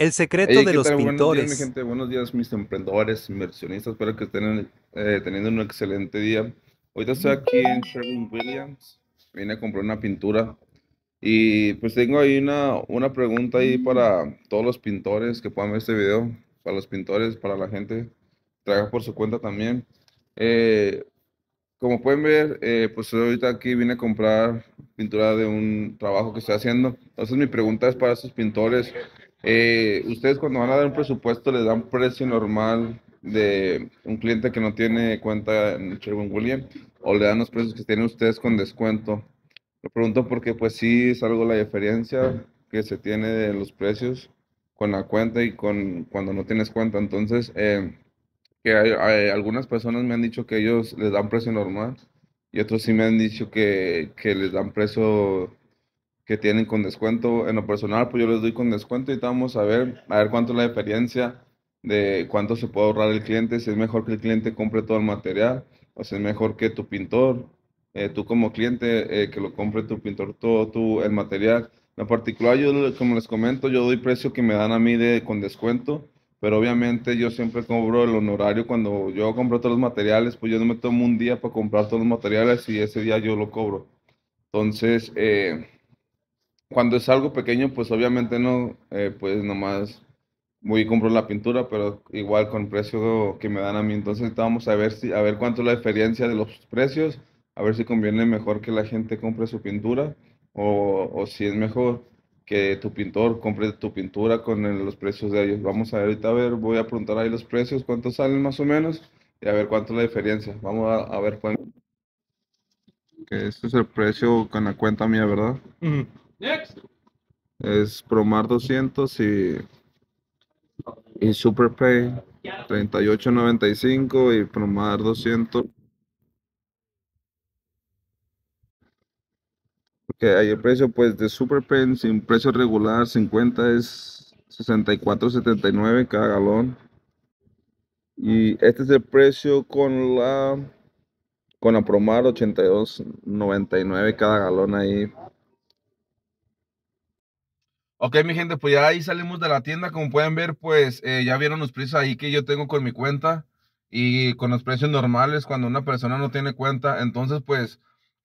El secreto de los pintores. Buenos días, mi gente. Buenos días, mis emprendedores, inversionistas. Espero que estén eh, teniendo un excelente día. Hoy estoy aquí en Sherwin Williams. Vine a comprar una pintura. Y pues tengo ahí una, una pregunta ahí para todos los pintores que puedan ver este video. Para los pintores, para la gente. Traga por su cuenta también. Eh, como pueden ver, eh, pues ahorita aquí vine a comprar pintura de un trabajo que estoy haciendo. Entonces mi pregunta es para esos pintores eh, ustedes cuando van a dar un presupuesto les dan precio normal de un cliente que no tiene cuenta en Sherwin Williams o le dan los precios que tienen ustedes con descuento. Lo pregunto porque pues sí es algo la diferencia que se tiene de los precios con la cuenta y con cuando no tienes cuenta. Entonces, eh, que algunas personas me han dicho que ellos les dan precio normal y otros sí me han dicho que, que les dan precio que tienen con descuento. En lo personal, pues yo les doy con descuento y vamos a ver, a ver cuánto es la experiencia, de cuánto se puede ahorrar el cliente, si es mejor que el cliente compre todo el material o si es mejor que tu pintor, eh, tú como cliente, eh, que lo compre tu pintor todo tu, el material. En particular, yo como les comento, yo doy precio que me dan a mí de, con descuento, pero obviamente yo siempre cobro el honorario cuando yo compro todos los materiales, pues yo no me tomo un día para comprar todos los materiales y ese día yo lo cobro. Entonces, eh, cuando es algo pequeño, pues obviamente no, eh, pues nomás voy y compro la pintura, pero igual con el precio que me dan a mí. Entonces vamos a ver si, a ver cuánto es la diferencia de los precios, a ver si conviene mejor que la gente compre su pintura o, si es mejor que tu pintor compre tu pintura con los precios de ellos. Vamos a ver ahorita a ver, voy a preguntar ahí los precios, cuánto salen más o menos y a ver cuánto es la diferencia. Vamos a, ver cuánto. este es el precio con la cuenta mía, ¿verdad? Es Promar 200 y, y Superpay 38.95 y Promar 200. Que okay, hay el precio pues de Superpay sin precio regular 50 es 64.79 cada galón. Y este es el precio con la con la Promar 82.99 cada galón ahí Ok, mi gente, pues ya ahí salimos de la tienda. Como pueden ver, pues eh, ya vieron los precios ahí que yo tengo con mi cuenta y con los precios normales cuando una persona no tiene cuenta. Entonces, pues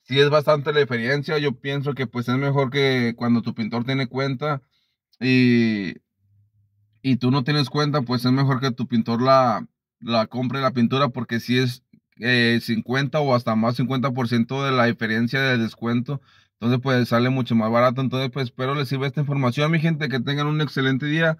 sí es bastante la diferencia. Yo pienso que pues es mejor que cuando tu pintor tiene cuenta y, y tú no tienes cuenta, pues es mejor que tu pintor la, la compre la pintura porque si sí es 50 eh, o hasta más 50% de la diferencia de descuento entonces, pues sale mucho más barato. Entonces, pues espero les sirva esta información, mi gente. Que tengan un excelente día